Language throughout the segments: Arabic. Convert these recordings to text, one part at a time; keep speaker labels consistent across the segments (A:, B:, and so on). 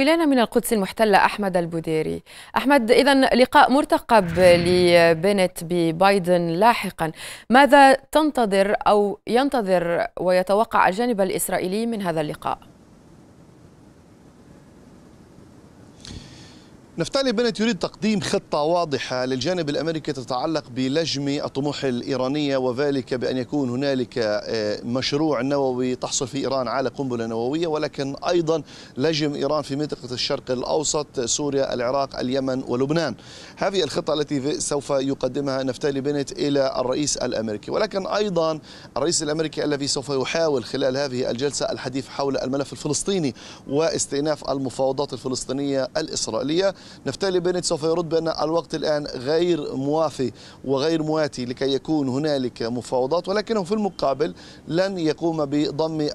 A: ينضم إلينا من القدس المحتلة أحمد البوديري أحمد إذا لقاء مرتقب لبنت ببايدن لاحقا ماذا تنتظر أو ينتظر ويتوقع الجانب الإسرائيلي من هذا اللقاء؟
B: نفتالي بنت يريد تقديم خطة واضحة للجانب الأمريكي تتعلق بلجم الطموح الإيرانية وذلك بأن يكون هنالك آه، مشروع نووي تحصل في إيران على قنبلة نووية ولكن أيضا لجم إيران في منطقة الشرق الأوسط سوريا العراق اليمن ولبنان هذه الخطة التي سوف يقدمها نفتالي بنت إلى الرئيس الأمريكي ولكن أيضا الرئيس الأمريكي الذي سوف يحاول خلال هذه الجلسة الحديث حول الملف الفلسطيني واستئناف المفاوضات الفلسطينية الإسرائيلية نفتالي بنت سوف يرد بأن الوقت الآن غير موافي وغير مواتي لكي يكون هنالك مفاوضات ولكنه في المقابل لن يقوم بضم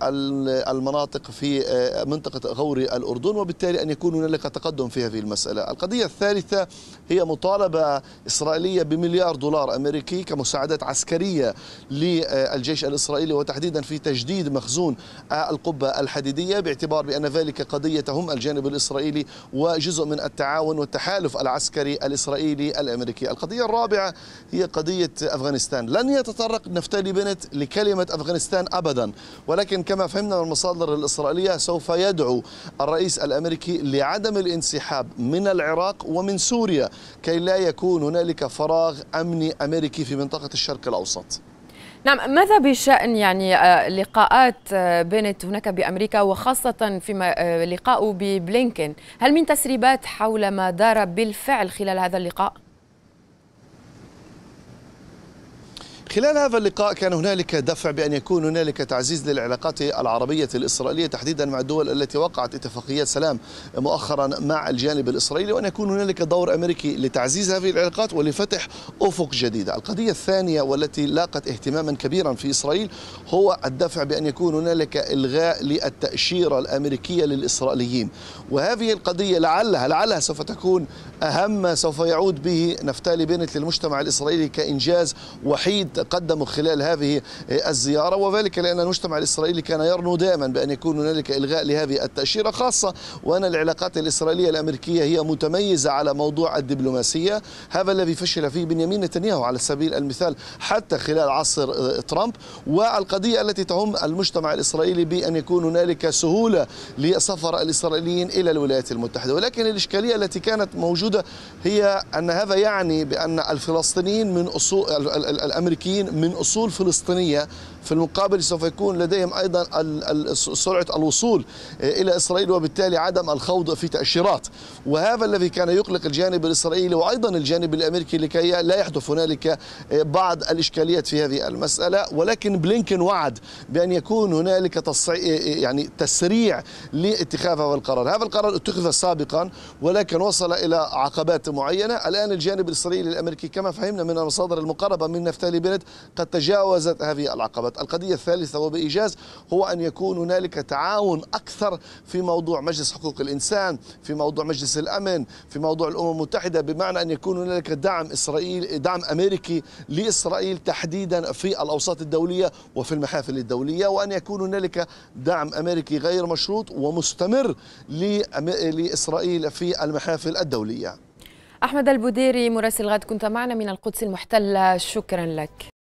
B: المناطق في آه، منطقة غور الأردن وبالتالي أن يكون هنالك تقدم في هذه المسألة القضية الثالثة هي مطالبة إسرائيلية بمليار دولار أمريكي كمساعدات عسكرية للجيش الإسرائيلي وتحديدا في تجديد مخزون آه، القبة الحديدية باعتبار بأن ذلك قضية تهم الجانب الإسرائيلي وجزء من التعامل التعاون والتحالف العسكري الإسرائيلي الأمريكي القضية الرابعة هي قضية أفغانستان لن يتطرق نفتالي بنت لكلمة أفغانستان أبدا ولكن كما فهمنا من المصادر الإسرائيلية سوف يدعو الرئيس الأمريكي لعدم الانسحاب من العراق ومن سوريا كي لا يكون هنالك فراغ أمني أمريكي في منطقة الشرق الأوسط
A: نعم ماذا بشأن يعني آه، لقاءات آه، بنت هناك بأمريكا وخاصة فيما آه، لقاءه ببلينكن هل من تسريبات حول ما دار بالفعل خلال هذا اللقاء؟
B: خلال هذا اللقاء كان هنالك دفع بأن يكون هنالك تعزيز للعلاقات العربية الإسرائيلية تحديدا مع الدول التي وقعت اتفاقيات سلام مؤخرا مع الجانب الإسرائيلي وأن يكون هنالك دور أمريكي لتعزيز هذه العلاقات ولفتح أفق جديدة القضية الثانية والتي لاقت اهتماما كبيرا في إسرائيل هو الدفع بأن يكون هنالك إلغاء للتأشيرة الأمريكية للإسرائيليين وهذه القضية لعلها لعلها سوف تكون أهم ما سوف يعود به نفتالي بنت للمجتمع الإسرائيلي كإنجاز وحيد قدموا خلال هذه الزيارة وذلك لأن المجتمع الإسرائيلي كان يرنو دائما بأن يكون هنالك إلغاء لهذه التأشيرة خاصة وأن العلاقات الإسرائيلية الأمريكية هي متميزة على موضوع الدبلوماسية هذا الذي فشل فيه بنيامين نتنياهو على سبيل المثال حتى خلال عصر آه، ترامب والقضية التي تهم المجتمع الإسرائيلي بأن يكون هنالك سهولة لسفر الإسرائيليين إلى الولايات المتحدة ولكن الإشكالية التي كانت موجودة هي أن هذا يعني بأن الفلسطينيين من أصول الأمريكيين مساكين من أصول فلسطينية في المقابل سوف يكون لديهم أيضا سرعة الوصول آه، إلى إسرائيل وبالتالي عدم الخوض في تأشيرات وهذا الذي كان يقلق الجانب الإسرائيلي وأيضا الجانب الأمريكي لكي لا يحدث هنالك آه، بعض الإشكاليات في هذه المسألة ولكن بلينكن وعد بأن يكون هنالك آه، يعني تسريع لاتخاذ هذا القرار هذا القرار اتخذ سابقا ولكن وصل إلى عقبات معينة الآن الجانب الإسرائيلي الأمريكي كما فهمنا من المصادر المقربة من نفتالي بنت الثالث قد تجاوزت هذه العقبات القضية الثالثة وبإيجاز هو أن يكون هنالك تعاون أكثر في موضوع مجلس حقوق الإنسان في موضوع مجلس الأمن في موضوع الأمم المتحدة بمعنى أن يكون هنالك دعم إسرائيل دعم أمريكي لإسرائيل تحديدا في الأوساط الدولية وفي المحافل الدولية وأن يكون هنالك دعم أمريكي غير مشروط ومستمر لإسرائيل في المحافل الدولية
A: أحمد البديري مراسل غد كنت معنا من
B: القدس المحتلة شكرا لك